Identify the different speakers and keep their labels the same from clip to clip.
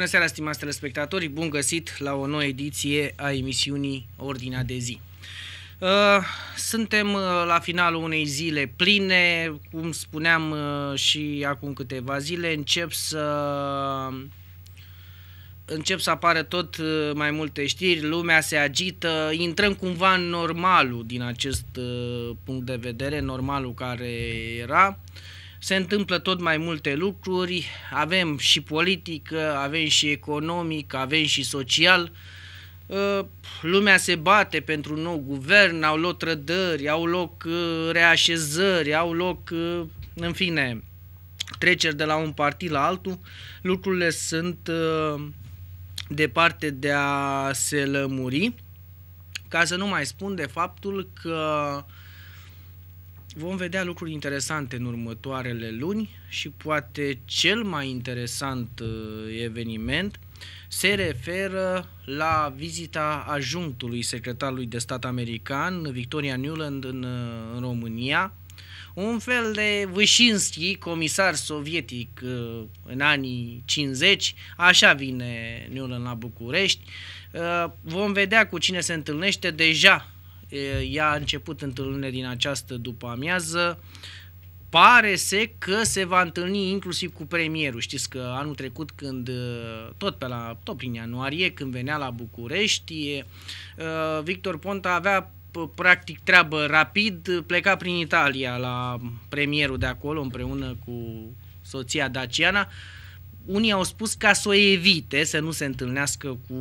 Speaker 1: Bună seara, stimați telespectatori! Bun găsit la o nouă ediție a emisiunii Ordinea de zi. Uh, suntem uh, la finalul unei zile pline, cum spuneam uh, și acum câteva zile, încep să încep să apară tot mai multe știri, lumea se agită, intrăm cumva în normalul din acest punct de vedere, normalul care era. Uh, se întâmplă tot mai multe lucruri, avem și politică, avem și economic, avem și social, uh, lumea se bate pentru un nou guvern, au loc trădări, au loc uh, reașezări, au loc, uh, în fine, treceri de la un partid la altul, lucrurile sunt departe de a se lămuri, ca să nu mai spun de faptul că uh, Vom vedea lucruri interesante în următoarele luni și poate cel mai interesant uh, eveniment se referă la vizita ajunctului secretarului de stat american, Victoria Newland, în, uh, în România, un fel de Vâșinski, comisar sovietic uh, în anii 50, așa vine Newland la București. Vom vedea cu cine se întâlnește deja ea a început întâlnirea din această după amiază. Pare se că se va întâlni inclusiv cu premierul. Știți că anul trecut când, tot pe la, tot prin ianuarie, când venea la București, Victor Ponta avea practic treabă rapid, pleca prin Italia la premierul de acolo împreună cu soția Daciana. Unii au spus ca să o evite, să nu se întâlnească cu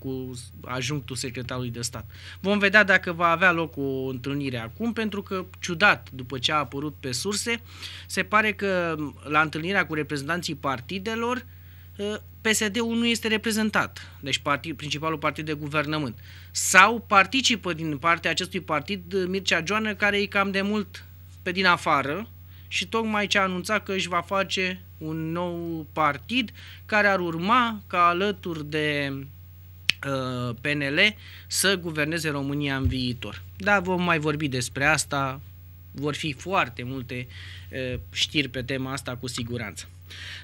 Speaker 1: cu ajunctul secretarului de stat. Vom vedea dacă va avea loc o întâlnire acum, pentru că, ciudat, după ce a apărut pe surse, se pare că la întâlnirea cu reprezentanții partidelor, ă, PSD-ul nu este reprezentat, deci partid, principalul partid de guvernământ. Sau participă din partea acestui partid Mircea Joană, care e cam de mult pe din afară, și tocmai ce a anunțat că își va face un nou partid care ar urma ca alături de Uh, PNL să guverneze România în viitor. Da, vom mai vorbi despre asta, vor fi foarte multe uh, știri pe tema asta cu siguranță.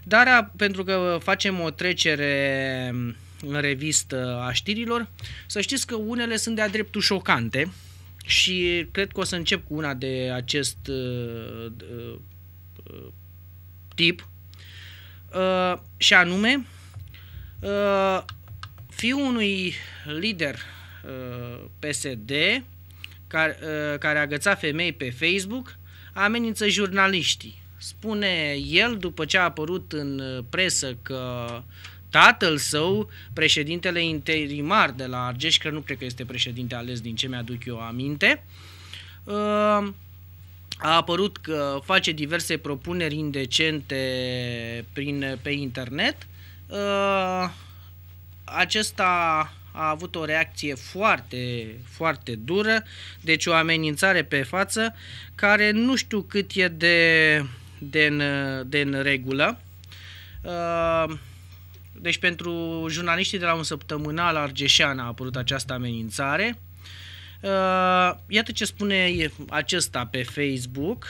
Speaker 1: Dar pentru că facem o trecere um, în revistă a știrilor, să știți că unele sunt de-a dreptul șocante și cred că o să încep cu una de acest uh, tip și anume Fiul unui lider uh, PSD care, uh, care agăța femei pe Facebook amenință jurnaliștii. Spune el, după ce a apărut în uh, presă că tatăl său, președintele interimar de la Argeș, că nu cred că este președinte ales din ce mi-aduc eu aminte, a apărut că face diverse propuneri indecente prin, pe internet acesta a avut o reacție foarte, foarte dură, deci o amenințare pe față, care nu știu cât e de, de, în, de în regulă. Uh, deci pentru jurnaliștii de la un săptămânal argeșean a apărut această amenințare. Uh, iată ce spune acesta pe Facebook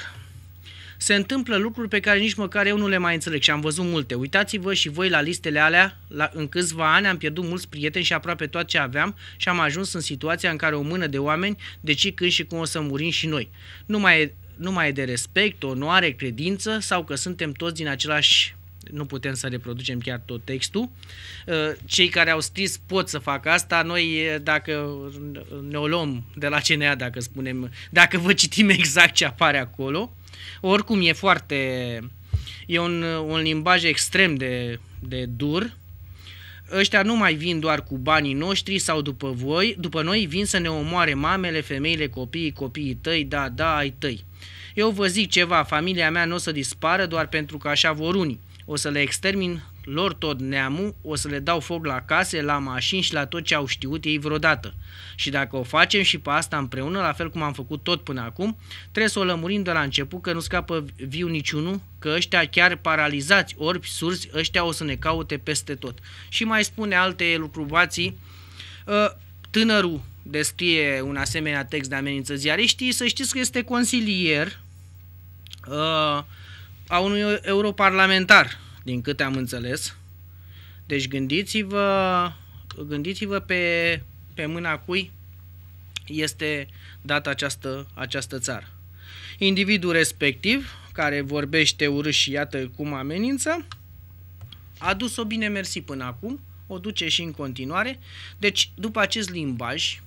Speaker 1: se întâmplă lucruri pe care nici măcar eu nu le mai înțeleg și am văzut multe. Uitați-vă și voi la listele alea, la, în câțiva ani am pierdut mulți prieteni și aproape tot ce aveam și am ajuns în situația în care o mână de oameni deci când și cum o să murim și noi. Nu mai e, nu mai e de respect, onoare, credință sau că suntem toți din același nu putem să reproducem chiar tot textul. Uh, cei care au scris pot să facă asta. Noi, dacă ne o luăm de la CNA, dacă spunem, dacă vă citim exact ce apare acolo, oricum e foarte... E un, un limbaj extrem de, de dur. Ăștia nu mai vin doar cu banii noștri sau după voi, după noi vin să ne omoare mamele, femeile, copiii, copiii tăi, da, da, ai tăi. Eu vă zic ceva, familia mea nu o să dispară doar pentru că așa vor unii. O să le extermin lor tot neamul, o să le dau foc la case, la mașini și la tot ce au știut ei vreodată. Și dacă o facem și pe asta împreună, la fel cum am făcut tot până acum, trebuie să o lămurim de la început că nu scapă viu niciunul, că ăștia chiar paralizați, orbi, surzi, ăștia o să ne caute peste tot. Și mai spune alte lucrubații, ă, tânărul descrie un asemenea text de amenință ziariștii, să știți că este consilier ă, a unui europarlamentar, din câte am înțeles. Deci gândiți-vă, gândiți-vă pe, pe mâna cui este dată această, această țară. Individul respectiv, care vorbește urât și iată cum amenință, a dus-o bine mersi până acum, o duce și în continuare. Deci, după acest limbaj,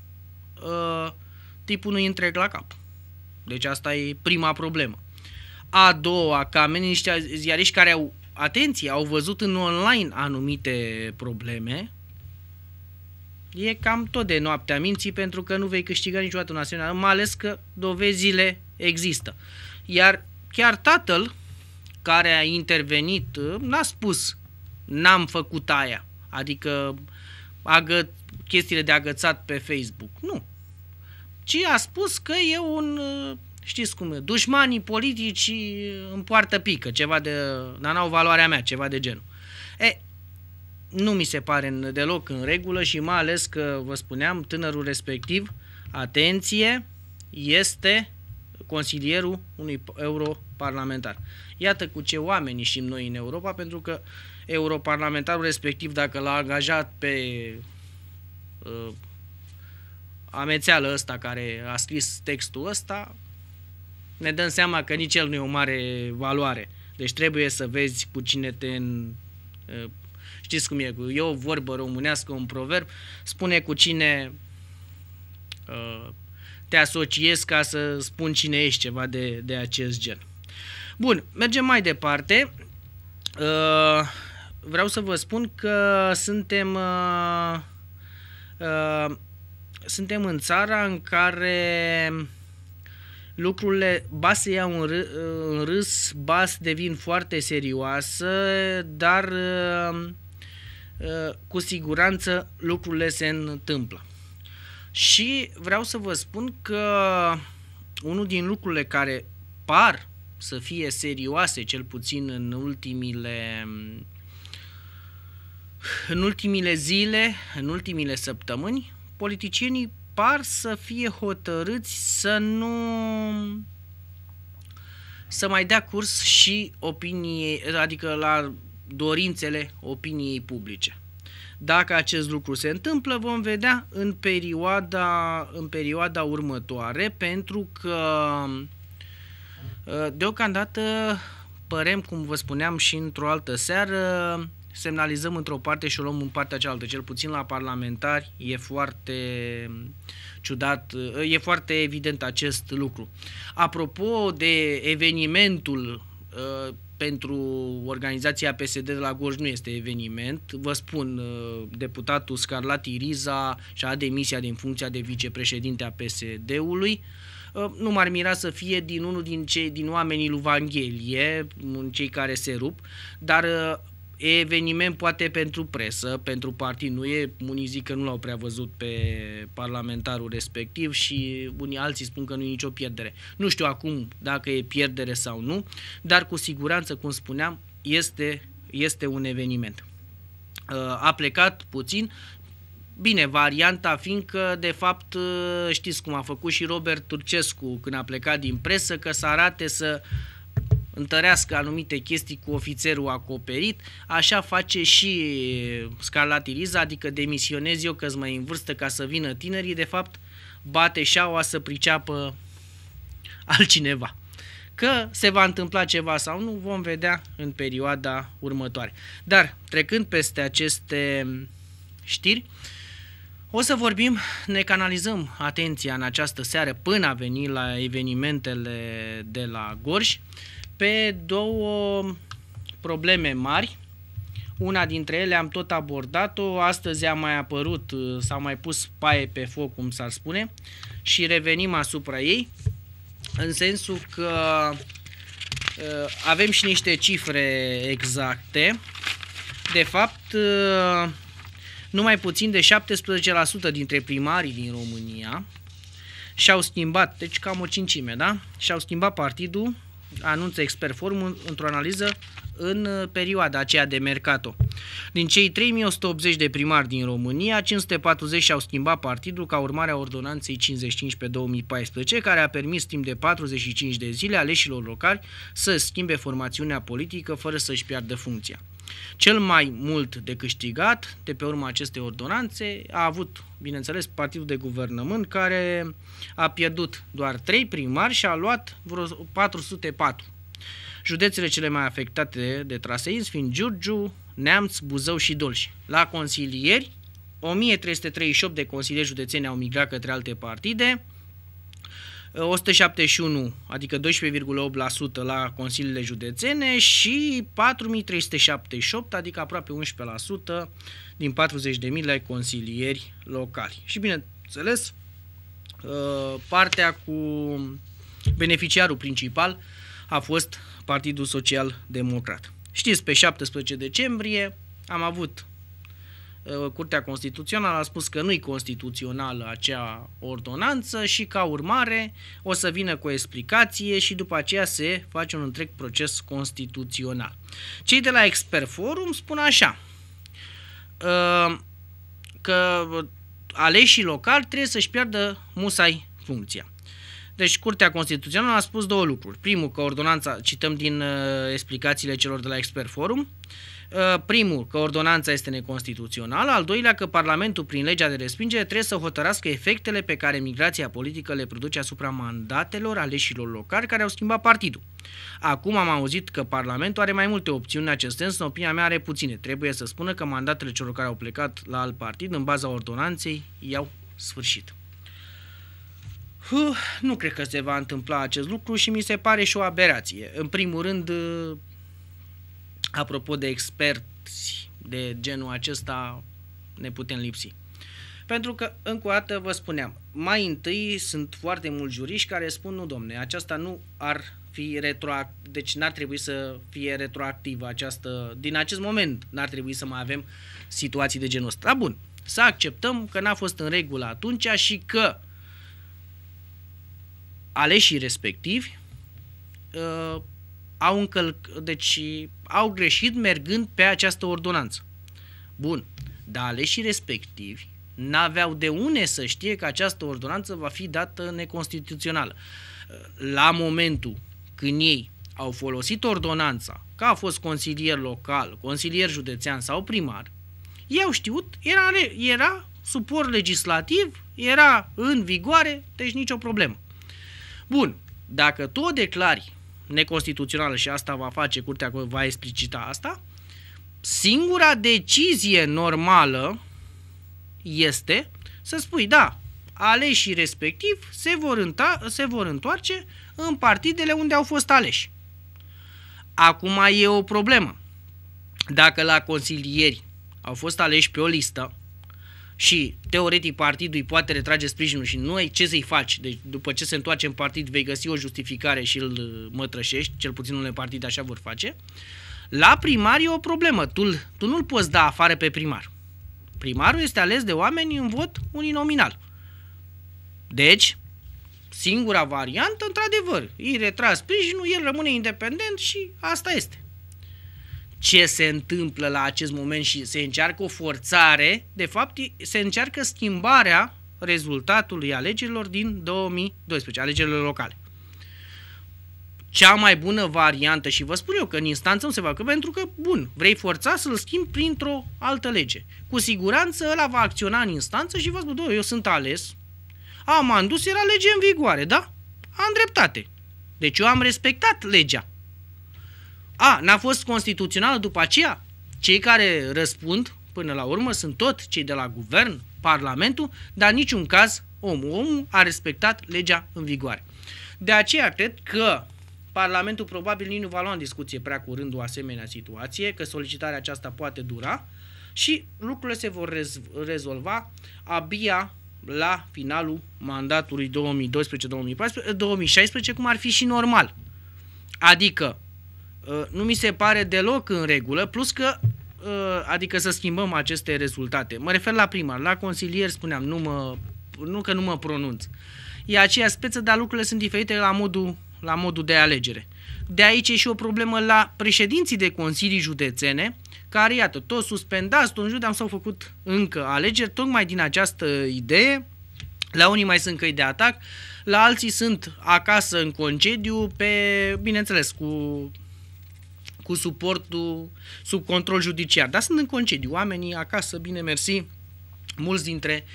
Speaker 1: ă, tipul nu-i întreg la cap. Deci asta e prima problemă. A doua, că ameniști ziariști care au atenție, au văzut în online anumite probleme, e cam tot de noaptea minții pentru că nu vei câștiga niciodată un asemenea, mai ales că dovezile există. Iar chiar tatăl care a intervenit n-a spus n-am făcut aia, adică agă, chestiile de agățat pe Facebook, nu. Ci a spus că e un știți cum e, dușmanii politici îmi poartă pică, ceva de, dar n-au valoarea mea, ceva de genul. E, nu mi se pare deloc în regulă și mai ales că, vă spuneam, tânărul respectiv, atenție, este consilierul unui europarlamentar. Iată cu ce oameni și noi în Europa, pentru că europarlamentarul respectiv, dacă l-a angajat pe uh, amețeală ăsta care a scris textul ăsta, ne dăm seama că nici el nu e o mare valoare. Deci trebuie să vezi cu cine te... în, Știți cum e? E o vorbă românească, un proverb. Spune cu cine te asociezi ca să spun cine ești ceva de, de acest gen. Bun, mergem mai departe. Vreau să vă spun că suntem suntem în țara în care lucrurile, ba se iau în, râ, în râs, ba devin foarte serioasă, dar uh, uh, cu siguranță lucrurile se întâmplă. Și vreau să vă spun că unul din lucrurile care par să fie serioase, cel puțin în ultimile în ultimile zile, în ultimile săptămâni, politicienii par să fie hotărâți să nu să mai dea curs și opiniei, adică la dorințele opiniei publice. Dacă acest lucru se întâmplă, vom vedea în perioada, în perioada următoare, pentru că ă, deocamdată părem, cum vă spuneam și într-o altă seară, semnalizăm într-o parte și o luăm în partea cealaltă. Cel puțin la parlamentari e foarte mm, ciudat, e foarte evident acest lucru. Apropo de evenimentul uh, pentru organizația PSD de la Gorj nu este eveniment. Vă spun, uh, deputatul Scarlat Riza și-a demisia din funcția de vicepreședinte a PSD-ului. Uh, nu m-ar mira să fie din unul din, cei, din oamenii lui Vanghelie, în cei care se rup, dar eveniment poate pentru presă, pentru partii nu e, unii zic că nu l-au prea văzut pe parlamentarul respectiv și unii alții spun că nu e nicio pierdere. Nu știu acum dacă e pierdere sau nu, dar cu siguranță, cum spuneam, este, este un eveniment. Uh, a plecat puțin, Bine, varianta fiindcă, de fapt, uh, știți cum a făcut și Robert Turcescu când a plecat din presă, că să arate să uh, întărească anumite chestii cu ofițerul acoperit, așa face și eh, scalatiriza, adică demisionez eu că-s mai în vârstă ca să vină tinerii, de fapt bate șaua să priceapă altcineva. Că se va întâmpla ceva sau nu, vom vedea în perioada următoare. Dar, trecând peste aceste știri, o să vorbim, ne canalizăm atenția în această seară până a veni la evenimentele de la Gorj pe două probleme mari. Una dintre ele am tot abordat-o, astăzi a mai apărut, s-a mai pus paie pe foc, cum s-ar spune, și revenim asupra ei, în sensul că uh, avem și niște cifre exacte. De fapt, uh, numai puțin de 17% dintre primarii din România și-au schimbat, deci cam o cincime, da? Și-au schimbat partidul anunță Forum într-o analiză în uh, perioada aceea de mercato. Din cei 3180 de primari din România, 540 și-au schimbat partidul ca urmare a ordonanței 55 pe 2014, care a permis timp de 45 de zile aleșilor locali să schimbe formațiunea politică fără să-și piardă funcția. Cel mai mult de câștigat de pe urma acestei ordonanțe a avut, bineînțeles, partidul de guvernământ care a pierdut doar 3 primari și a luat vreo 404. Județele cele mai afectate de traseism fiind Giurgiu, Neamț, Buzău și Dolj. La consilieri, 1338 de consilieri județeni au migrat către alte partide, 171, eh, adică 12,8% la consiliile județene și 4378, adică aproape 11% din 40.000 la consilieri locali. Și bineînțeles, eh, partea cu beneficiarul principal a fost Partidul Social Democrat. Știți, pe 17 decembrie am avut Uh, Curtea Constituțională a spus că nu-i constituțională acea ordonanță și ca urmare o să vină cu o explicație și după aceea se face un întreg proces constituțional. Cei de la Expert Forum spun așa uh, că aleșii locali trebuie să-și piardă musai funcția. Deci Curtea Constituțională a spus două lucruri. Primul, că ordonanța, cităm din uh, explicațiile celor de la Expert Forum, deci, uh, primul, că ordonanța este neconstituțională, al doilea, că Parlamentul, prin legea de respingere, trebuie să hotărască efectele pe care migrația politică le produce asupra mandatelor aleșilor locali care au schimbat partidul. Acum am auzit că Parlamentul are mai multe opțiuni în acest sens, în opinia mea are puține. Trebuie să spună că mandatele celor care au plecat la alt partid, în baza ordonanței, i-au sfârșit. Nu cred că se va întâmpla acest lucru și mi se pare și o aberație. În primul rând, uh, apropo de experți de genul acesta, ne putem lipsi. Pentru că, încă o dată, vă spuneam, mai întâi sunt foarte mulți juriști care spun, nu domne, aceasta nu ar fi retroactiv, deci n-ar trebui să fie retroactivă această, din acest moment n-ar trebui să mai avem situații de genul ăsta. Dar bun, să acceptăm că n-a fost în regulă atunci și că aleșii respectivi uh, au, încălc, deci, au greșit mergând pe această ordonanță. Bun, dar aleșii respectivi n-aveau de une să știe că această ordonanță va fi dată neconstituțională. La momentul când ei au folosit ordonanța, că a fost consilier local, consilier județean sau primar, ei au știut, era, era supor legislativ, era în vigoare, deci nicio problemă. Bun, dacă tu o declari neconstituțională și asta va face Curtea va explicita asta, singura decizie normală este să spui, da, aleșii respectiv se vor, înta, se vor întoarce în partidele unde au fost aleși. Acum e o problemă. Dacă la consilieri au fost aleși pe o listă, și teoretic partidul îi poate retrage sprijinul și nu ai ce să-i faci. Deci după ce se întoarce în partid vei găsi o justificare și îl uh, mătrășești, cel puțin unele partide așa vor face. La primar e o problemă, tu, tu nu-l poți da afară pe primar. Primarul este ales de oameni în vot uninominal. Deci, singura variantă, într-adevăr, îi retras sprijinul, el rămâne independent și asta este ce se întâmplă la acest moment și se încearcă o forțare, de fapt se încearcă schimbarea rezultatului alegerilor din 2012, alegerile locale. Cea mai bună variantă, și vă spun eu că în instanță nu se va că pentru că, bun, vrei forța să-l schimbi printr-o altă lege. Cu siguranță ăla va acționa în instanță și vă spun, eu sunt ales, am adus, era lege în vigoare, da? Am dreptate. Deci eu am respectat legea. A, n-a fost constituțională după aceea? Cei care răspund până la urmă sunt tot cei de la guvern, parlamentul, dar niciun caz omul. Omul a respectat legea în vigoare. De aceea cred că Parlamentul probabil nici nu va lua în discuție prea curând o asemenea situație, că solicitarea aceasta poate dura și lucrurile se vor rez- rezolva abia la finalul mandatului 2012-2016, cum ar fi și normal. Adică Uh, nu mi se pare deloc în regulă, plus că uh, adică să schimbăm aceste rezultate. Mă refer la primar, la consilier spuneam, nu, mă, nu că nu mă pronunț. E aceea speță, dar lucrurile sunt diferite la modul, la modul de alegere. De aici e și o problemă la președinții de consilii județene, care, iată, tot suspendați, tot în judeam s-au făcut încă alegeri, tocmai din această idee, la unii mai sunt căi de atac, la alții sunt acasă în concediu, pe, bineînțeles, cu cu suportul sub control judiciar. Dar sunt în concediu, oamenii acasă, bine mersi, mulți dintre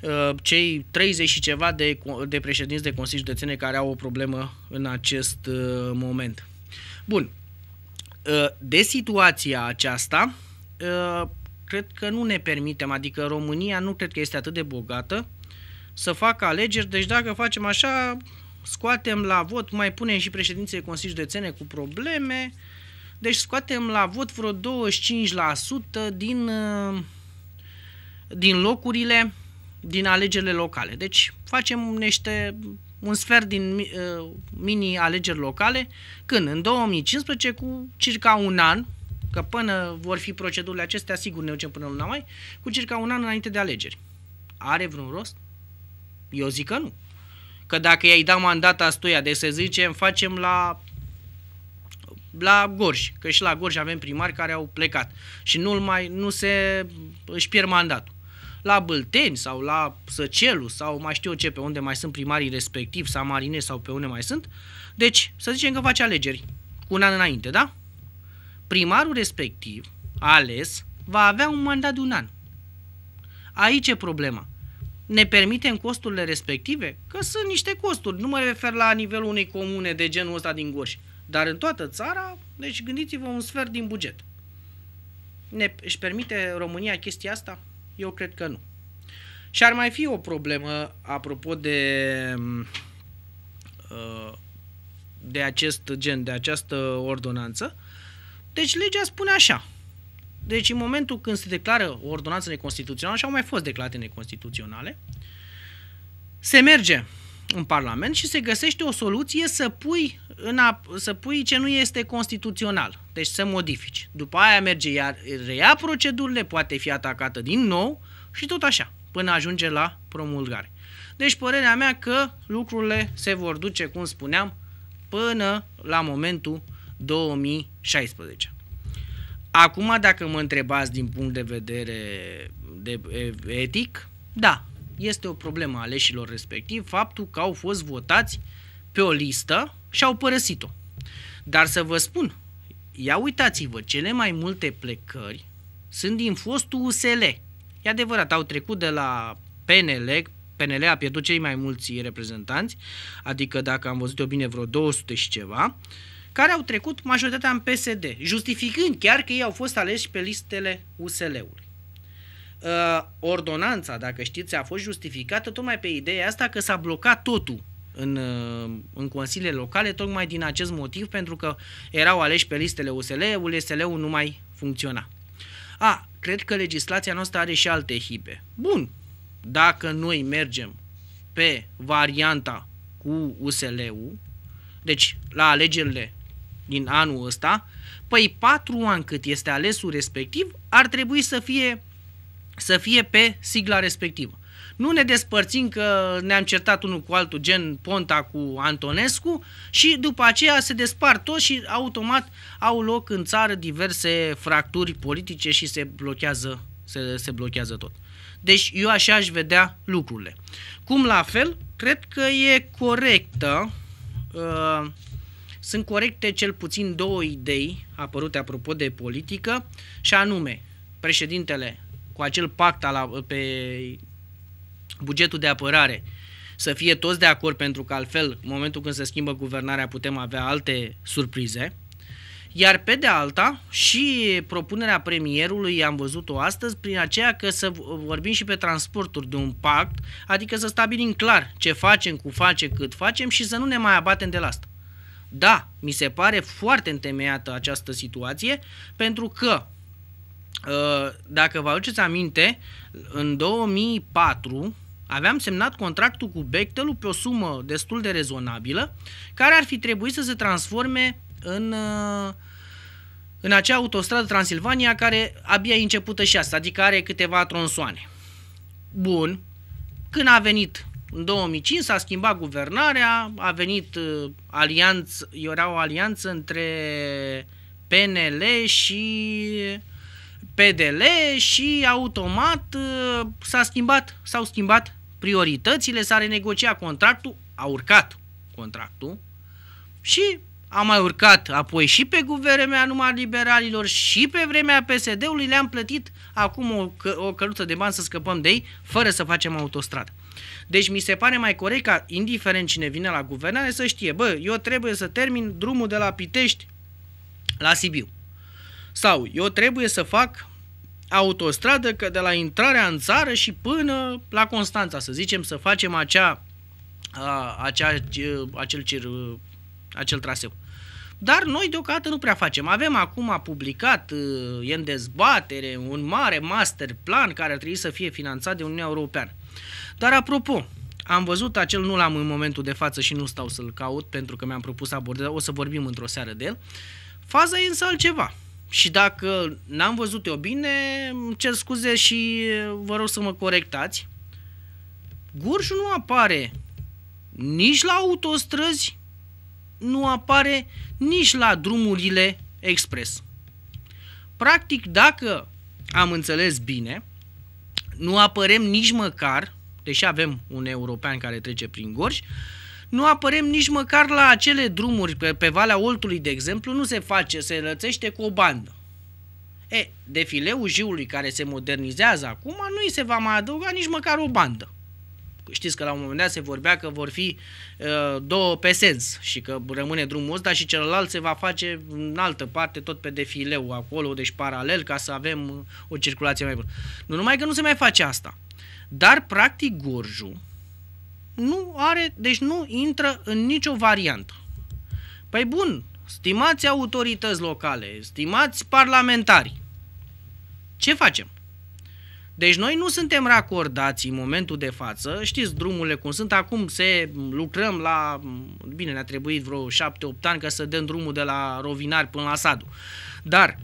Speaker 1: uh, cei 30 și ceva de, de președinți de Consiliu județene care au o problemă în acest uh, moment. Bun, uh, de situația aceasta, cred că nu ne permitem, adică România nu cred că este atât de bogată să facă alegeri, deci dacă facem așa, scoatem la vot, mai punem și președinții Consiliu Județene cu probleme, deci scoatem la vot vreo 25% din, uh, din locurile, din alegerile locale. Deci facem niște un sfert din uh, mini alegeri locale, când în 2015 cu circa un an, că până vor fi procedurile acestea, sigur ne ducem până luna mai, cu circa un an înainte de alegeri. Are vreun rost? Eu zic că nu. Că dacă i-ai dat mandat astuia de să zicem, facem la la Gorj, că și la Gorj avem primari care au plecat și nu mai, nu se își pierd mandatul. La Bălteni sau la Săcelu sau mai știu eu ce, pe unde mai sunt primarii respectiv, Samarine sau pe unde mai sunt. Deci, să zicem că face alegeri cu un an înainte, da? Primarul respectiv, ales, va avea un mandat de un an. Aici e problema ne permitem costurile respective? Că sunt niște costuri, nu mă refer la nivelul unei comune de genul ăsta din Gorj. Dar în toată țara, deci gândiți-vă un sfert din buget. Ne, își permite România chestia asta? Eu cred că nu. Și ar mai fi o problemă apropo de uh, de acest gen, de această ordonanță. Deci legea spune așa. Deci în momentul când se declară o ordonanță neconstituțională, și au mai fost declarate neconstituționale, se merge în Parlament și se găsește o soluție să pui, în a, să pui ce nu este constituțional, deci să modifici. După aia merge iar, reia procedurile, poate fi atacată din nou și tot așa, până ajunge la promulgare. Deci părerea mea că lucrurile se vor duce, cum spuneam, până la momentul 2016. Acum, dacă mă întrebați din punct de vedere de etic, da, este o problemă aleșilor respectiv faptul că au fost votați pe o listă și au părăsit-o. Dar să vă spun, ia uitați-vă, cele mai multe plecări sunt din fostul USL. E adevărat, au trecut de la PNL, PNL a pierdut cei mai mulți reprezentanți, adică dacă am văzut eu bine vreo 200 și ceva, care au trecut majoritatea în PSD, justificând chiar că ei au fost aleși pe listele USL-ului uh, ordonanța, dacă știți, a fost justificată tocmai pe ideea asta că s-a blocat totul în, uh, în consiliile locale, tocmai din acest motiv, pentru că erau aleși pe listele USL, USL-ul nu mai funcționa. A, cred că legislația noastră are și alte hibe. Bun, dacă noi mergem pe varianta cu USL-ul, deci la alegerile din anul ăsta, păi patru ani cât este alesul respectiv, ar trebui să fie să fie pe sigla respectivă. Nu ne despărțim că ne-am certat unul cu altul, gen Ponta cu Antonescu, și după aceea se despart toți și automat au loc în țară diverse fracturi politice și se blochează, se, se blochează tot. Deci eu așa aș vedea lucrurile. Cum la fel, cred că e corectă, uh, sunt corecte cel puțin două idei apărute apropo de politică, și anume, președintele cu acel pact ala, uh, pe bugetul de apărare să fie toți de acord pentru că altfel, în momentul când se schimbă guvernarea, putem avea alte surprize. Iar pe de alta, și propunerea premierului, am văzut-o astăzi, prin aceea că să vorbim și pe transporturi de un pact, adică să stabilim clar ce facem, cu face, cât facem și să nu ne mai abatem de la asta. Da, mi se pare foarte întemeiată această situație, pentru că Uh, dacă vă aduceți aminte, în 2004 aveam semnat contractul cu Bechtelul pe o sumă destul de rezonabilă, care ar fi trebuit să se transforme în, uh, în acea autostradă Transilvania care abia e începută și asta, adică are câteva tronsoane. Bun, când a venit în 2005 s-a schimbat guvernarea, a venit uh, alianță, era o alianță între PNL și uh, PDL și automat uh, s-a schimbat, s-au schimbat prioritățile, s-a renegociat contractul, a urcat contractul și a mai urcat apoi și pe vremea numai liberalilor și pe vremea PSD-ului, le-am plătit acum o, că, o căruță de bani să scăpăm de ei, fără să facem autostradă. Deci mi se pare mai corect ca, indiferent cine vine la guvernare, să știe, bă, eu trebuie să termin drumul de la Pitești la Sibiu. Sau eu trebuie să fac autostradă că de la intrarea în țară și până la Constanța, să zicem, să facem acea, a, acea acel, cer, acel traseu. Dar noi deocamdată nu prea facem. Avem acum publicat, e în dezbatere, un mare master plan care ar trebui să fie finanțat de Uniunea Europeană. Dar apropo, am văzut acel, nu l-am în momentul de față și nu stau să-l caut pentru că mi-am propus abordarea, o să vorbim într-o seară de el. Faza e însă altceva. Și dacă n-am văzut eu bine, îmi cer scuze și vă rog să mă corectați. Gurșul nu apare nici la autostrăzi, nu apare nici la drumurile expres. Practic, dacă am înțeles bine, nu apărem nici măcar, deși avem un european care trece prin Gorj, nu apărem nici măcar la acele drumuri, pe, pe Valea Oltului, de exemplu, nu se face, se lățește cu o bandă. E, defileul Jiului care se modernizează acum, nu îi se va mai adăuga nici măcar o bandă. Știți că la un moment dat se vorbea că vor fi uh, două pe sens și că rămâne drumul ăsta și celălalt se va face în altă parte, tot pe defileu acolo, deci paralel, ca să avem uh, o circulație mai bună. Nu numai că nu se mai face asta, dar practic Gorjul nu are, deci nu intră în nicio variantă. Păi bun, stimați autorități locale, stimați parlamentari, ce facem? Deci noi nu suntem racordați în momentul de față, știți drumurile cum sunt, acum se lucrăm la, bine ne-a trebuit vreo 7-8 ani ca să dăm drumul de la Rovinari până la Sadu, dar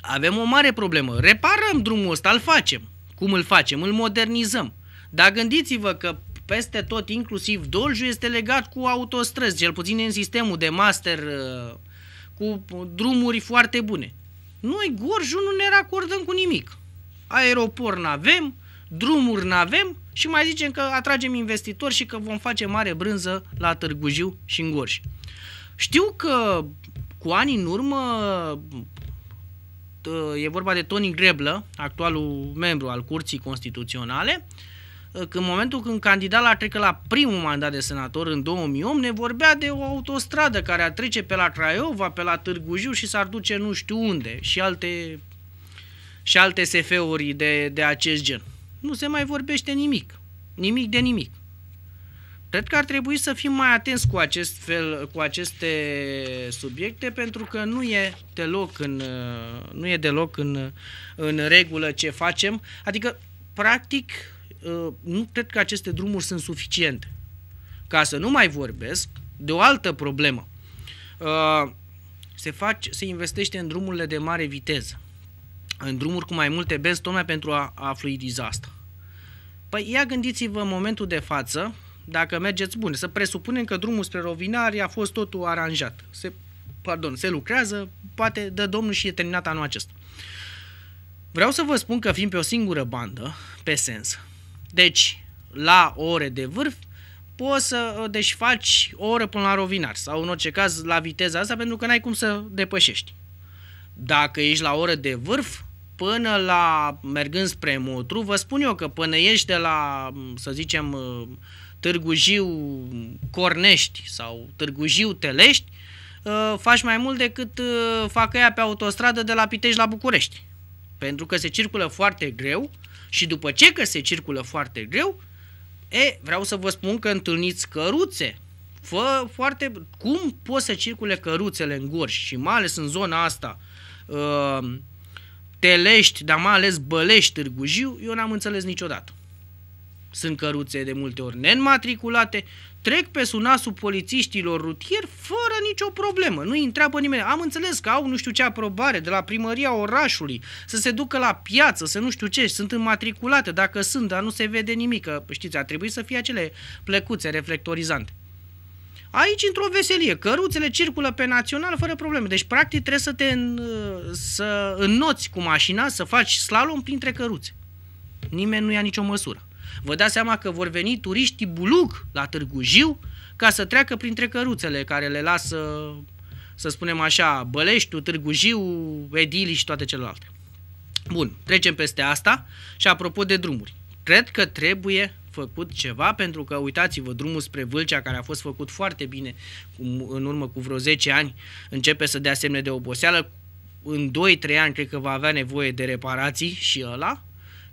Speaker 1: avem o mare problemă, reparăm drumul ăsta, îl facem, cum îl facem, îl modernizăm, dar gândiți-vă că peste tot, inclusiv Dolju, este legat cu autostrăzi, cel puțin în sistemul de master, uh, cu drumuri foarte bune. Noi, Gorjul, nu ne racordăm cu nimic. Aeroport n-avem, drumuri n-avem și mai zicem că atragem investitori și că vom face mare brânză la Târgu Jiu și în Gorj. Știu că cu ani în urmă uh, e vorba de Tony Greblă, actualul membru al Curții Constituționale, că în momentul când candidala trecă la primul mandat de senator în 2008, ne vorbea de o autostradă care ar trece pe la Craiova, pe la Târgu Jiu și s-ar duce nu știu unde și alte, și alte SF-uri de, de acest gen. Nu se mai vorbește nimic, nimic de nimic. Cred că ar trebui să fim mai atenți cu, acest fel, cu aceste subiecte pentru că nu e deloc în, nu e deloc în, în regulă ce facem. Adică, practic, Uh, nu cred că aceste drumuri sunt suficiente. Ca să nu mai vorbesc de o altă problemă. Uh, se, face, se investește în drumurile de mare viteză, în drumuri cu mai multe benzi, tocmai pentru a, a fluidiza asta. Păi ia gândiți-vă în momentul de față, dacă mergeți bune, să presupunem că drumul spre Rovinari a fost totul aranjat. Se, pardon, se lucrează, poate dă domnul și e terminat anul acesta. Vreau să vă spun că fiind pe o singură bandă, pe sens, deci, la ore de vârf, poți să deci faci o oră până la rovinar sau în orice caz la viteza asta pentru că n-ai cum să depășești. Dacă ești la oră de vârf, până la, mergând spre Motru, vă spun eu că până ești de la, să zicem, Târgu Jiu Cornești sau Târgu Jiu Telești, faci mai mult decât facă ea pe autostradă de la Pitești la București. Pentru că se circulă foarte greu, și după ce că se circulă foarte greu, e, vreau să vă spun că întâlniți căruțe. Fă foarte... Cum pot să circule căruțele în gorj și mai ales în zona asta, uh, Telești, dar mai ales Bălești, târgujiu, eu n-am înțeles niciodată. Sunt căruțe de multe ori nenmatriculate, trec pe sunasul polițiștilor rutieri fără nicio problemă, nu întreabă nimeni. Am înțeles că au nu știu ce aprobare de la primăria orașului, să se ducă la piață, să nu știu ce, sunt înmatriculate, dacă sunt, dar nu se vede nimic, că știți, a trebuit să fie acele plăcuțe reflectorizante. Aici, într-o veselie, căruțele circulă pe național fără probleme. Deci, practic, trebuie să te în, să înnoți cu mașina, să faci slalom printre căruțe. Nimeni nu ia nicio măsură. Vă dați seama că vor veni turiștii buluc la Târgu Jiu ca să treacă printre căruțele care le lasă, să spunem așa, Băleștiu, Târgu Jiu, Edili și toate celelalte. Bun, trecem peste asta și apropo de drumuri. Cred că trebuie făcut ceva, pentru că uitați-vă, drumul spre Vâlcea, care a fost făcut foarte bine în urmă cu vreo 10 ani, începe să dea semne de oboseală. În 2-3 ani cred că va avea nevoie de reparații și ăla,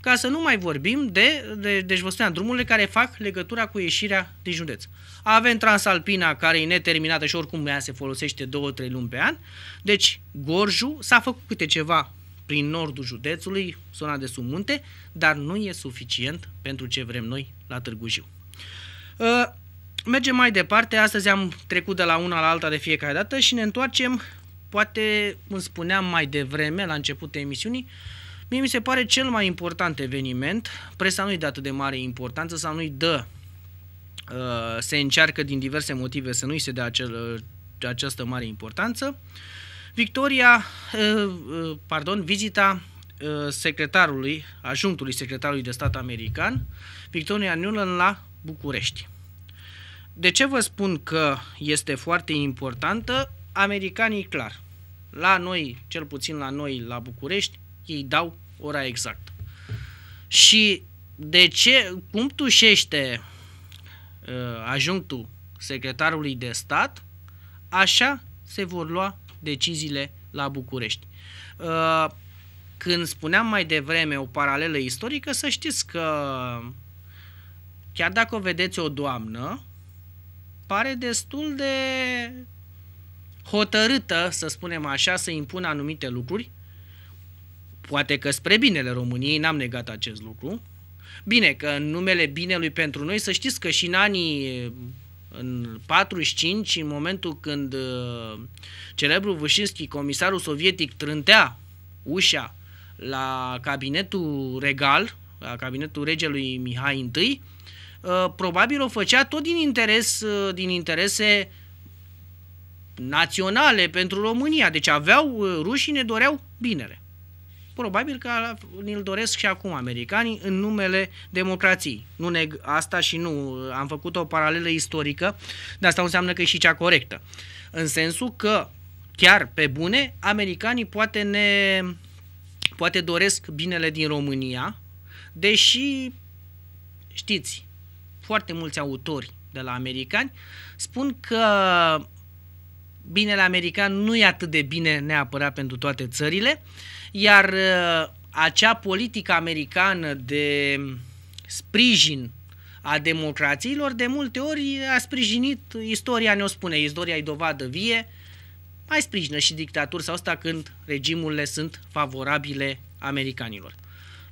Speaker 1: ca să nu mai vorbim de, de deci vă spuneam, drumurile care fac legătura cu ieșirea din județ. Avem Transalpina, care e neterminată și oricum ea se folosește 2-3 luni pe an. Deci, Gorju s-a făcut câte ceva prin nordul județului, zona de sub munte, dar nu e suficient pentru ce vrem noi la Târgu Jiu. Ă, mergem mai departe, astăzi am trecut de la una la alta de fiecare dată și ne întoarcem, poate îmi spuneam mai devreme, la începutul emisiunii, Mie mi se pare cel mai important eveniment, presa nu-i de atât de mare importanță sau nu-i dă, uh, se încearcă din diverse motive să nu-i se dea acel, uh, această mare importanță. Victoria, uh, pardon, vizita secretarului, ajuntului secretarului de stat american, Victoria Nuland la București. De ce vă spun că este foarte importantă? Americanii, clar, la noi, cel puțin la noi, la București, ei dau ora exactă. Și de ce, cum tușește uh, ajunctul secretarului de stat, așa se vor lua deciziile la București. Uh, când spuneam mai devreme o paralelă istorică, să știți că chiar dacă o vedeți o doamnă, pare destul de hotărâtă, să spunem așa, să impună anumite lucruri, Poate că spre binele României n-am negat acest lucru. Bine, că în numele binelui pentru noi, să știți că și în anii în 45, în momentul când uh, celebrul Vâșinski, comisarul sovietic, trântea ușa la cabinetul regal, la cabinetul regelui Mihai I, uh, probabil o făcea tot din, interes, uh, din interese naționale pentru România. Deci aveau rușii, ne doreau binele probabil că ne-l doresc și acum americanii în numele democrației. Nu neg asta și nu am făcut o paralelă istorică, dar asta înseamnă că e și cea corectă. În sensul că chiar pe bune, americanii poate ne poate doresc binele din România, deși știți, foarte mulți autori de la americani spun că binele american nu e atât de bine neapărat pentru toate țările, uh, iar uh, acea politică americană de sprijin a democrațiilor, de multe ori a sprijinit, istoria ne-o spune, istoria e dovadă vie, mai sprijină și dictaturi sau asta când regimurile sunt favorabile americanilor.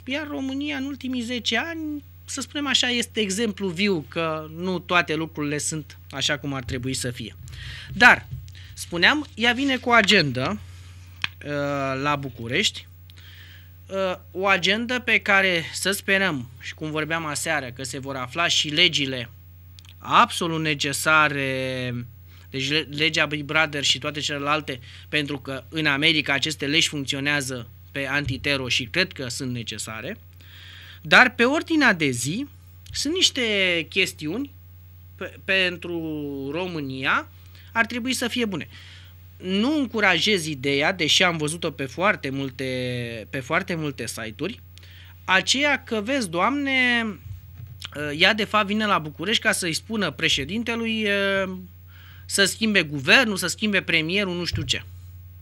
Speaker 1: Iar România în ultimii 10 ani, să spunem așa, este exemplu viu că nu toate lucrurile sunt așa cum ar trebui să fie. Dar, spuneam, ea vine cu o agendă Uh, la București, uh, o agendă pe care să sperăm, și cum vorbeam aseară, că se vor afla și legile absolut necesare, deci legea Big Brother și toate celelalte, pentru că în America aceste legi funcționează pe antitero și cred că sunt necesare, dar pe ordinea de zi sunt niște chestiuni pe, pentru România ar trebui să fie bune nu încurajez ideea, deși am văzut-o pe foarte multe, pe foarte multe site-uri, aceea că, vezi, doamne, ă, ea de fapt vine la București ca să-i spună președintelui ă, să schimbe guvernul, să schimbe premierul, nu știu ce.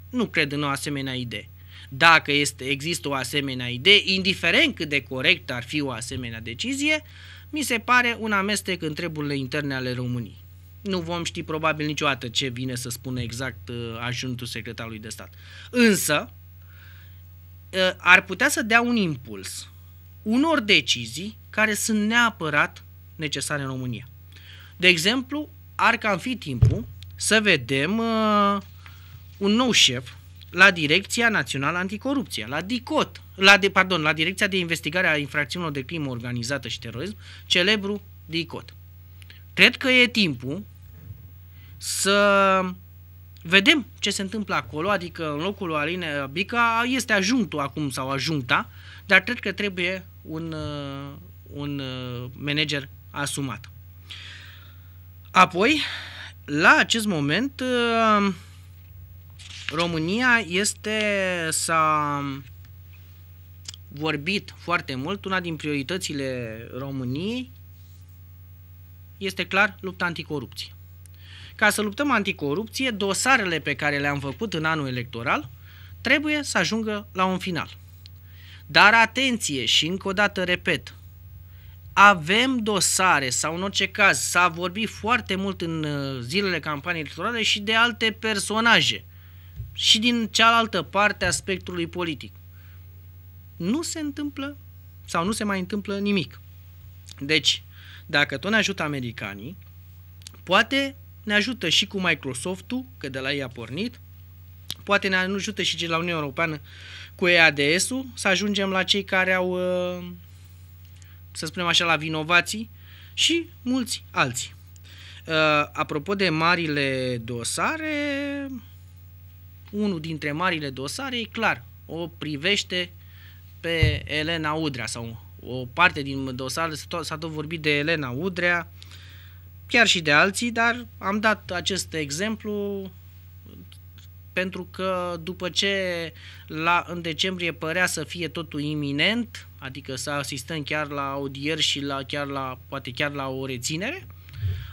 Speaker 1: Nu cred în o asemenea idee. Dacă este, există o asemenea idee, indiferent cât de corect ar fi o asemenea decizie, mi se pare un amestec în treburile interne ale României nu vom ști probabil niciodată ce vine să spună exact uh, ajuntul secretarului de stat. Însă, uh, ar putea să dea un impuls unor decizii care sunt neapărat necesare în România. De exemplu, ar cam fi timpul să vedem uh, un nou șef la Direcția Națională Anticorupție, la DICOT, la de, pardon, la Direcția de Investigare a Infracțiunilor de Crimă Organizată și Terorism, celebru DICOT. Cred că e timpul să vedem ce se întâmplă acolo, adică în locul lui Aline Bica este ajunctul acum sau ajunta, dar cred că trebuie un, uh, un uh, manager asumat. Apoi, la acest moment, uh, România este, s-a vorbit foarte mult, una din prioritățile României este clar lupta anticorupție. Ca să luptăm anticorupție, dosarele pe care le-am făcut în anul electoral trebuie să ajungă la un final. Dar atenție și încă o dată repet, avem dosare sau în orice caz s-a vorbit foarte mult în uh, zilele campaniei electorale și de alte personaje și din cealaltă parte a spectrului politic. Nu se întâmplă sau nu se mai întâmplă nimic. Deci, dacă tot ne ajută americanii, poate ne ajută și cu Microsoft-ul, că de la ei a pornit, poate ne ajută și cei la Uniunea Europeană cu EADS-ul, să ajungem la cei care au, uh, să spunem așa, la vinovații și mulți alții. Uh, apropo de marile dosare, unul dintre marile dosare e clar, o privește pe Elena Udrea sau o parte din dosar, s-a tot vorbit de Elena Udrea, chiar și de alții, dar am dat acest exemplu pentru că după ce la, în decembrie părea să fie totul iminent, adică să asistăm chiar la audieri și la, chiar la, poate chiar la o reținere,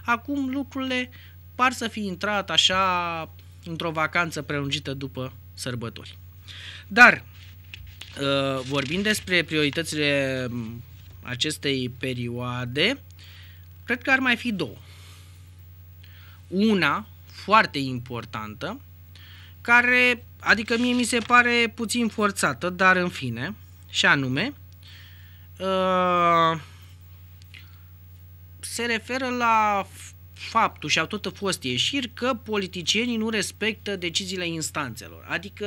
Speaker 1: acum lucrurile par să fi intrat așa într-o vacanță prelungită după sărbători. Dar Uh, vorbind despre prioritățile mm, acestei perioade, cred că ar mai fi două. Una foarte importantă, care, adică mie mi se pare puțin forțată, dar în fine, și anume, uh, se referă la faptul și au tot fost ieșiri că politicienii nu respectă deciziile instanțelor. Adică,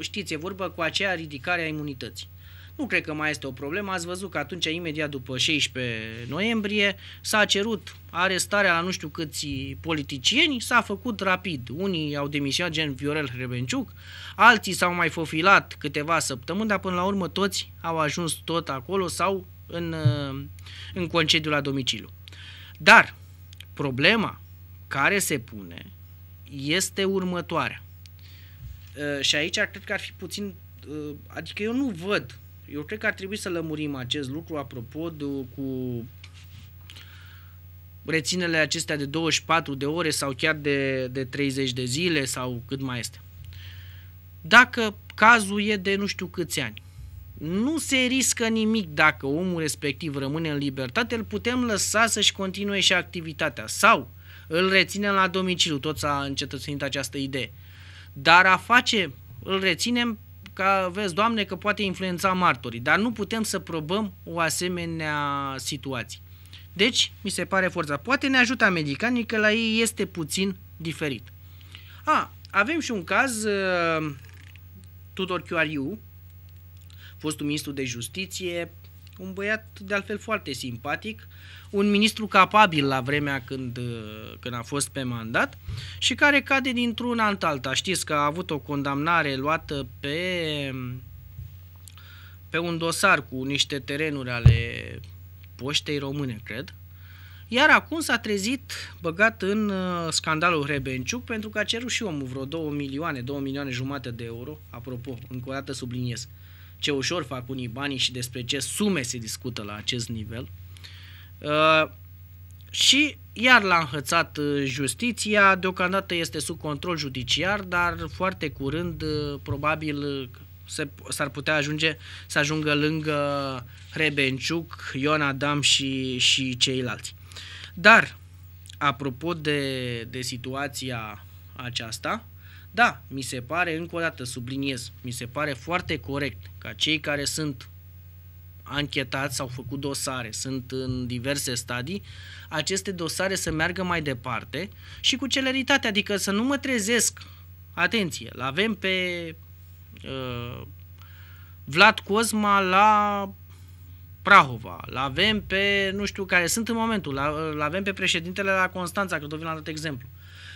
Speaker 1: știți, e vorba cu aceea ridicare a imunității. Nu cred că mai este o problemă. Ați văzut că atunci, imediat după 16 noiembrie, s-a cerut arestarea la nu știu câți politicieni, s-a făcut rapid. Unii au demisionat, gen Viorel Hrebenciuc, alții s-au mai fofilat câteva săptămâni, dar până la urmă toți au ajuns tot acolo sau în, în concediu la domiciliu. Dar Problema care se pune este următoarea. Ă, și aici cred că ar fi puțin, ă, adică eu nu văd, eu cred că ar trebui să lămurim acest lucru apropo de, cu reținele acestea de 24 de ore sau chiar de, de 30 de zile sau cât mai este. Dacă cazul e de nu știu câți ani, nu se riscă nimic dacă omul respectiv rămâne în libertate, îl putem lăsa să-și continue și activitatea sau îl reținem la domiciliu, tot s-a încetățenit această idee. Dar a face, îl reținem ca, vezi, Doamne, că poate influența martorii, dar nu putem să probăm o asemenea situație. Deci, mi se pare forța. Poate ne ajută americanii că la ei este puțin diferit. A, avem și un caz uh, Tudor Chiuariu, fostul ministru de justiție, un băiat de altfel foarte simpatic, un ministru capabil la vremea când, uh, când a fost pe mandat și care cade dintr-un alt alta. Știți că a avut o condamnare luată pe, pe un dosar cu niște terenuri ale poștei române, cred, iar acum s-a trezit băgat în uh, scandalul Rebenciuc pentru că a cerut și omul vreo 2 milioane, 2 milioane jumate de euro, apropo, încă o dată subliniez ce ușor fac unii banii și despre ce sume se discută la acest nivel. Uh, și iar l-a înhățat uh, justiția, deocamdată este sub control judiciar, dar foarte curând uh, probabil uh, se, s-ar putea ajunge să ajungă lângă Rebenciuc, Ion Adam și, și ceilalți. Dar, apropo de, de situația aceasta, da, mi se pare, încă o dată subliniez, mi se pare foarte corect ca cei care sunt anchetați sau făcut dosare, sunt în diverse stadii, aceste dosare să meargă mai departe și cu celeritate, adică să nu mă trezesc, atenție, l avem pe uh, Vlad Cosma la Prahova, l avem pe, nu știu care sunt în momentul, l avem pe președintele la Constanța, că tot vin la dat exemplu.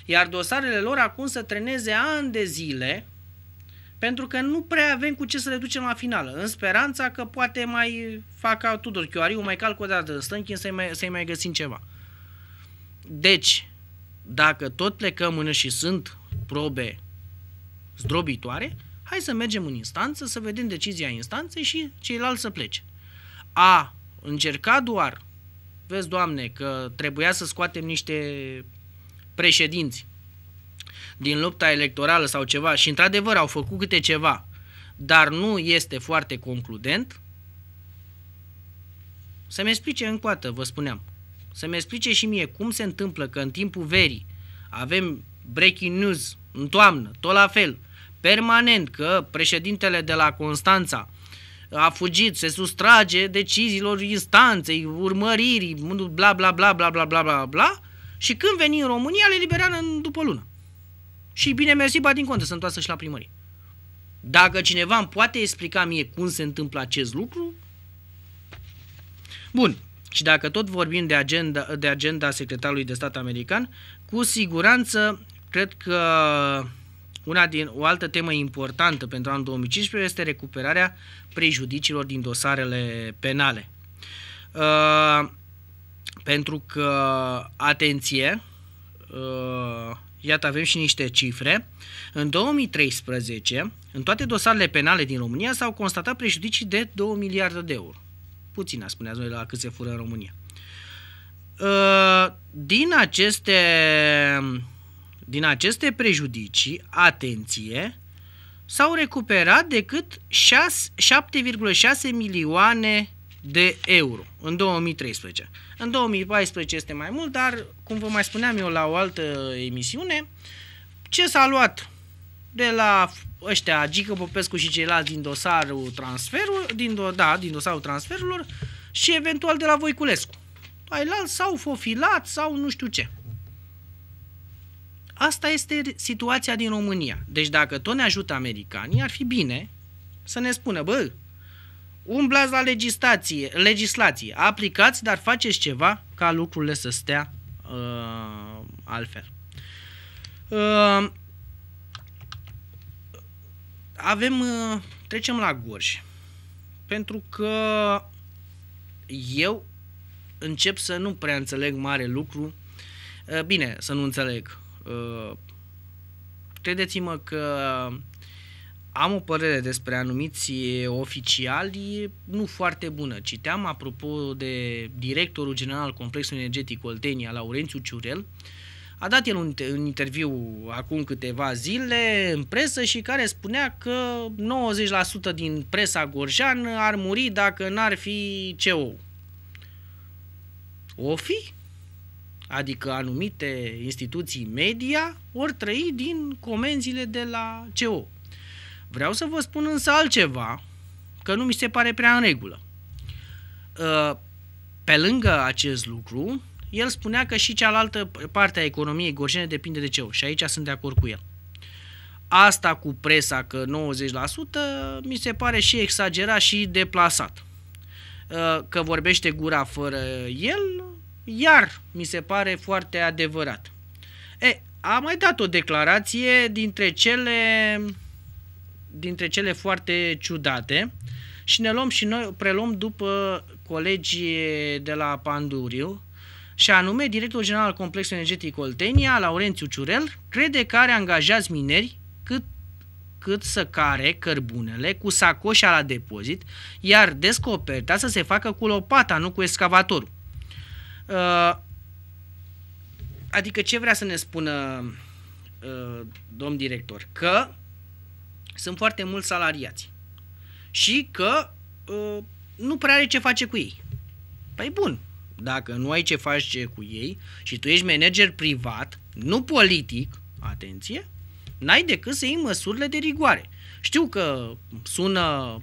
Speaker 1: Iar dosarele lor acum să treneze ani de zile, pentru că nu prea avem cu ce să le ducem la finală, în speranța că poate mai fac ca Tudor Chioariu, mai calc o dată Stânkin să-i mai, să mai găsim ceva. Deci, dacă tot plecăm mână și sunt probe zdrobitoare, hai să mergem în instanță, să vedem decizia instanței și ceilalți să plece. A încerca doar, vezi, Doamne, că trebuia să scoatem niște președinți din lupta electorală sau ceva și într-adevăr au făcut câte ceva, dar nu este foarte concludent, să-mi explice încă o dată, vă spuneam, să-mi explice și mie cum se întâmplă că în timpul verii avem breaking news în toamnă, tot la fel, permanent că președintele de la Constanța a fugit, se sustrage deciziilor instanței, urmăririi, bla bla bla bla bla bla bla bla și când veni în România, le libera în după lună. Și bine mersi, ba din contă, să întoarcă și la primărie. Dacă cineva îmi poate explica mie cum se întâmplă acest lucru... Bun, și dacă tot vorbim de agenda, de agenda secretarului de stat american, cu siguranță cred că una din, o altă temă importantă pentru anul 2015 este recuperarea prejudiciilor din dosarele penale. Uh, pentru că, atenție, uh, iată avem și niște cifre. În 2013, în toate dosarele penale din România s-au constatat prejudicii de 2 miliarde de euro. Puțin, spuneați noi, la cât se fură în România. Uh, din aceste, din aceste prejudicii, atenție, s-au recuperat decât 7,6 milioane de euro în 2013. În 2014 este mai mult, dar cum vă mai spuneam eu la o altă emisiune, ce s-a luat de la ăștia, Gică Popescu și ceilalți din dosarul transferul, din, do, da, din dosarul transferurilor și eventual de la Voiculescu. Păi Ailalți sau fofilat sau nu știu ce. Asta este situația din România. Deci dacă tot ne ajută americanii, ar fi bine să ne spună, bă, umblați la legislație, legislație, aplicați, dar faceți ceva ca lucrurile să stea uh, altfel. Uh, avem, uh, trecem la Gorj, pentru că eu încep să nu prea înțeleg mare lucru. Uh, bine, să nu înțeleg. Uh, credeți-mă că am o părere despre anumiți eh, oficiali nu foarte bună. Citeam, apropo, de directorul general al Complexului Energetic Oltenia, Laurențiu Ciurel, a dat el un, un interviu acum câteva zile în presă și care spunea că 90% din presa gorjan ar muri dacă n-ar fi CEO. O fi? Adică anumite instituții media ori trăi din comenzile de la CEO. Vreau să vă spun însă altceva, că nu mi se pare prea în regulă. Ă, pe lângă acest lucru, el spunea că și cealaltă parte a economiei gorjene depinde de CEO și aici sunt de acord cu el. Asta cu presa că 90% mi se pare și exagerat și deplasat. Ă, că vorbește gura fără el, iar mi se pare foarte adevărat. E, a mai dat o declarație dintre cele dintre cele foarte ciudate și ne luăm și noi, preluăm după colegii de la Panduriu, și anume directorul general al Complexului Energetic Oltenia, Laurențiu Ciurel, crede că are angajați mineri cât, cât să care cărbunele cu sacoșa la depozit, iar descoperta să se facă cu lopata, nu cu excavatorul. Uh, adică ce vrea să ne spună uh, domn director? Că sunt foarte mulți salariați și că uh, nu prea are ce face cu ei. Păi bun, dacă nu ai ce face cu ei și tu ești manager privat, nu politic, atenție, n-ai decât să iei măsurile de rigoare. Știu că sună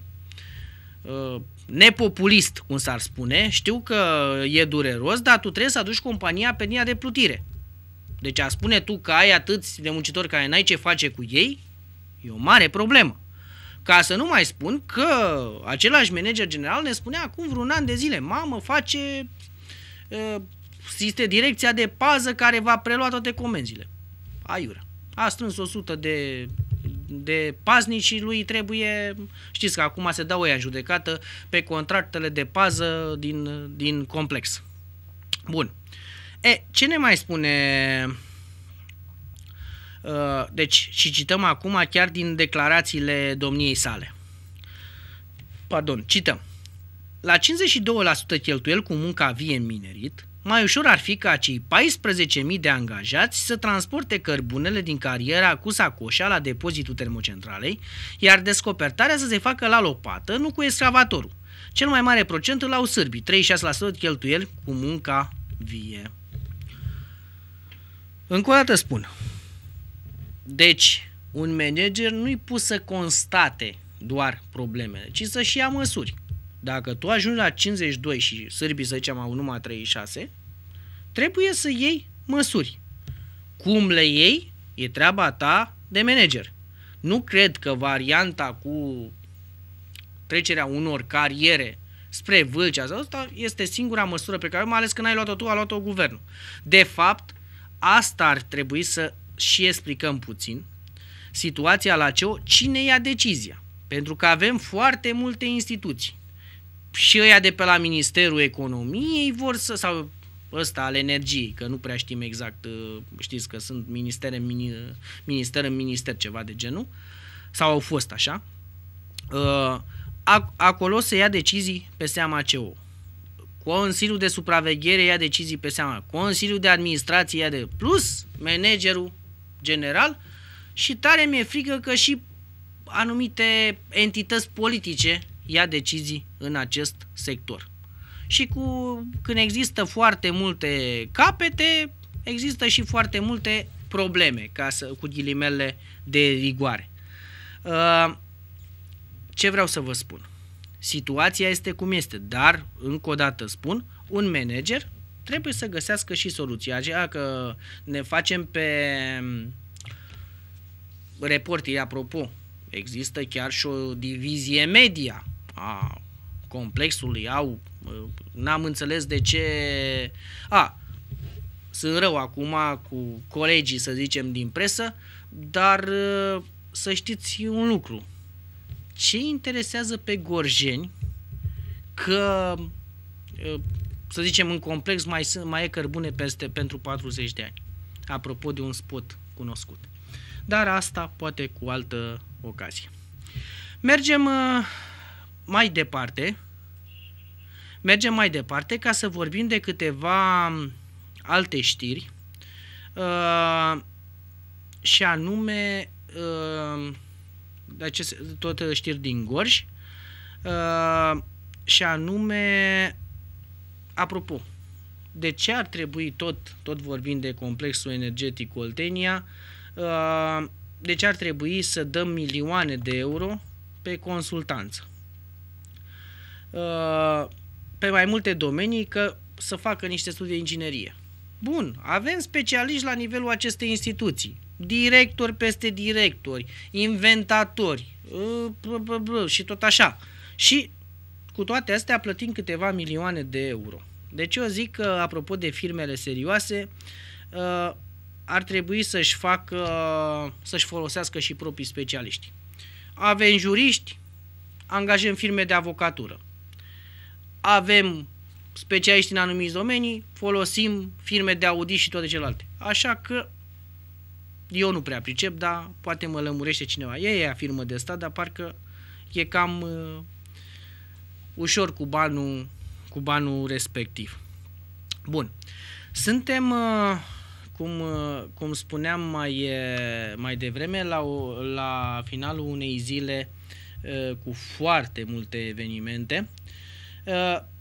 Speaker 1: uh, nepopulist, cum s-ar spune, știu că e dureros, dar tu trebuie să aduci compania pe linia de plutire. Deci a spune tu că ai atâți de muncitori care n-ai ce face cu ei, E o mare problemă. Ca să nu mai spun că același manager general ne spunea acum vreun an de zile, mamă, face, este ă, direcția de pază care va prelua toate comenzile. Aiura. A strâns 100 de, de paznici și lui trebuie, știți că acum se dau oia judecată pe contractele de pază din, din complex. Bun. E, ce ne mai spune Uh, deci, și cităm acum chiar din declarațiile domniei sale. Pardon, cităm. La 52% cheltuiel cu munca vie în minerit, mai ușor ar fi ca cei 14.000 de angajați să transporte cărbunele din cariera cu sacoșa la depozitul termocentralei, iar descopertarea să se facă la lopată, nu cu excavatorul. Cel mai mare procent îl au sârbii, 36% cheltuieli cu munca vie. Încă o dată spun, deci, un manager nu-i pus să constate doar problemele, ci să-și ia măsuri. Dacă tu ajungi la 52 și sârbii, să zicem, au numai 36, trebuie să iei măsuri. Cum le iei e treaba ta de manager. Nu cred că varianta cu trecerea unor cariere spre Vâlcea, asta este singura măsură pe care, mai ales că ai luat-o tu, a luat-o guvernul. De fapt, asta ar trebui să și explicăm puțin situația la CEO, cine ia decizia. Pentru că avem foarte multe instituții. Și ăia de pe la Ministerul Economiei vor să, sau ăsta al energiei, că nu prea știm exact, uh, știți că sunt ministere, mini, minister în minister, ceva de genul, sau au fost așa, uh, acolo se ia decizii pe seama CEO. Consiliul de supraveghere ia decizii pe seama, Consiliul de administrație ia de plus managerul general și tare mi-e frică că și anumite entități politice ia decizii în acest sector. Și cu, când există foarte multe capete, există și foarte multe probleme, ca să, cu ghilimele de rigoare. Uh, ce vreau să vă spun? Situația este cum este, dar, încă o dată spun, un manager trebuie să găsească și soluția aceea că ne facem pe mm, reporteri, apropo, există chiar și o divizie media a complexului, au, mm, n-am înțeles de ce, a, sunt rău acum cu colegii, să zicem, din presă, dar mm, să știți un lucru, ce interesează pe gorjeni că să zicem, în complex mai, sunt, mai e cărbune peste, pentru 40 de ani. Apropo de un spot cunoscut. Dar asta poate cu altă ocazie. Mergem uh, mai departe. Mergem mai departe ca să vorbim de câteva um, alte știri uh, și anume uh, acest, tot știri din Gorj și anume Apropo, de ce ar trebui, tot, tot vorbind de complexul energetic Oltenia, uh, de ce ar trebui să dăm milioane de euro pe consultanță? Uh, pe mai multe domenii, că să facă niște studii de inginerie. Bun, avem specialiști la nivelul acestei instituții, directori peste directori, inventatori, uh, și tot așa. Și cu toate astea plătim câteva milioane de euro. Deci eu zic că, apropo de firmele serioase, uh, ar trebui să-și facă, să-și folosească și proprii specialiști. Avem juriști, angajăm firme de avocatură. Avem specialiști în anumiți domenii, folosim firme de audit și toate celelalte. Așa că eu nu prea pricep, dar poate mă lămurește cineva. E e firmă de stat, dar parcă e cam uh, ușor cu banul, cu banul respectiv. Bun. Suntem, uh, cum, uh, cum spuneam mai, uh, mai devreme, la, la finalul unei zile cu foarte multe evenimente.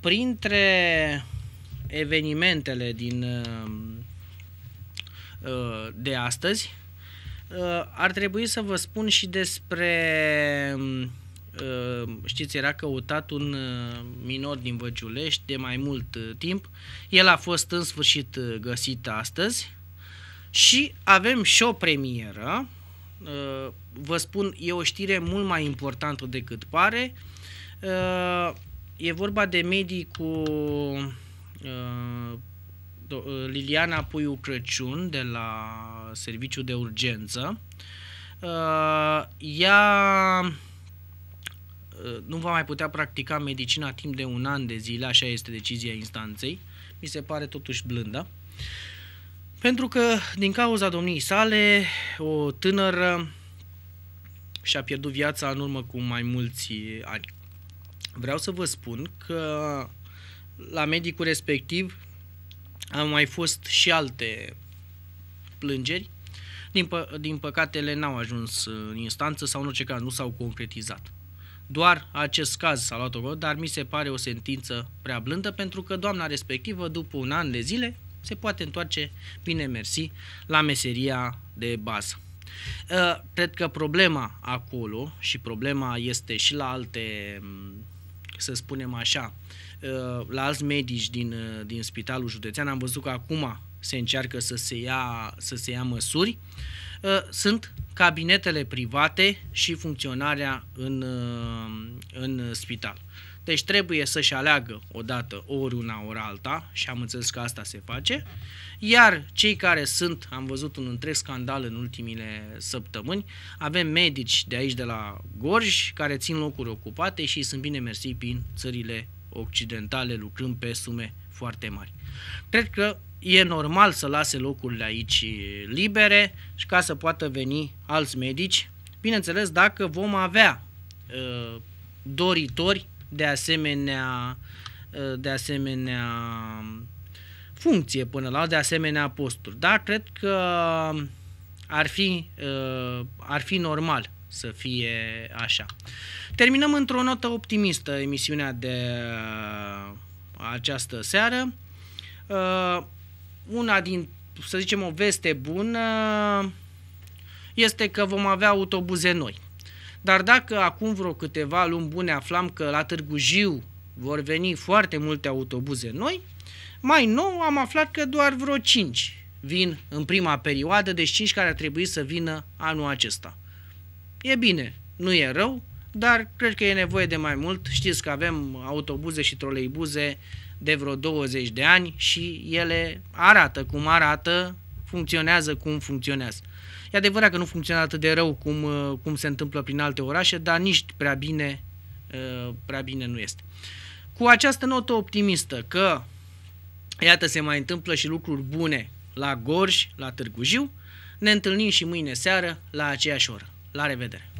Speaker 1: Printre evenimentele din, de astăzi, ar trebui să vă spun și despre um, Ehm, știți, era căutat un eh, minor din Văgiulești de mai mult eh, timp. El a fost în sfârșit eh, găsit astăzi și avem și o premieră. Vă spun, e o știre mult mai importantă decât pare. E vorba de medicul Liliana Puiu Crăciun de la Serviciul de Urgență. Ea Uh, nu va mai putea practica medicina timp de un an de zile, așa este decizia instanței, mi se pare totuși blândă, pentru că din cauza domniei sale, o tânără și-a pierdut viața în urmă cu mai mulți ani. Vreau să vă spun că la medicul respectiv au mai fost și alte plângeri. Din, pă- din păcate, ele n-au ajuns în instanță sau, în orice caz, nu s-au concretizat. Doar acest caz s-a luat o dar mi se pare o sentință prea blândă pentru că doamna respectivă, după un an de zile, se poate întoarce, bine mersi, la meseria de bază. Ă, cred că problema acolo și problema este și la alte, să spunem așa, ă, la alți medici din, din Spitalul Județean. Am văzut că acum se încearcă să se ia, să se ia măsuri. Uh, Uh, sunt cabinetele private și funcționarea în, uh, în spital. Deci trebuie să-și aleagă odată ori una, ori alta și am înțeles că asta se face. Iar cei care sunt, am văzut un întreg scandal în ultimile săptămâni, avem medici de aici de la Gorj care țin locuri ocupate și sunt bine mersi prin țările occidentale lucrând pe sume foarte mari. Cred că e normal să lase locurile aici libere și ca să poată veni alți medici, bineînțeles dacă vom avea uh, doritori de asemenea, uh, de asemenea um, funcție până la de asemenea posturi. Da, cred că ar fi, uh, ar fi normal să fie așa. Terminăm într-o notă optimistă emisiunea de această seară una din, să zicem, o veste bună este că vom avea autobuze noi. Dar dacă acum vreo câteva luni bune aflam că la Târgu Jiu vor veni foarte multe autobuze noi, mai nou am aflat că doar vreo 5 vin în prima perioadă, deci 5 care ar trebui să vină anul acesta. E bine, nu e rău, dar cred că e nevoie de mai mult. Știți că avem autobuze și troleibuze de vreo 20 de ani și ele arată cum arată, funcționează cum funcționează. E adevărat că nu funcționează atât de rău cum, uh, cum se întâmplă prin alte orașe, dar nici prea bine, uh, prea bine nu este. Cu această notă optimistă că, iată, se mai întâmplă și lucruri bune la Gorj, la Târgu Jiu, ne întâlnim și mâine seară la aceeași oră. La revedere!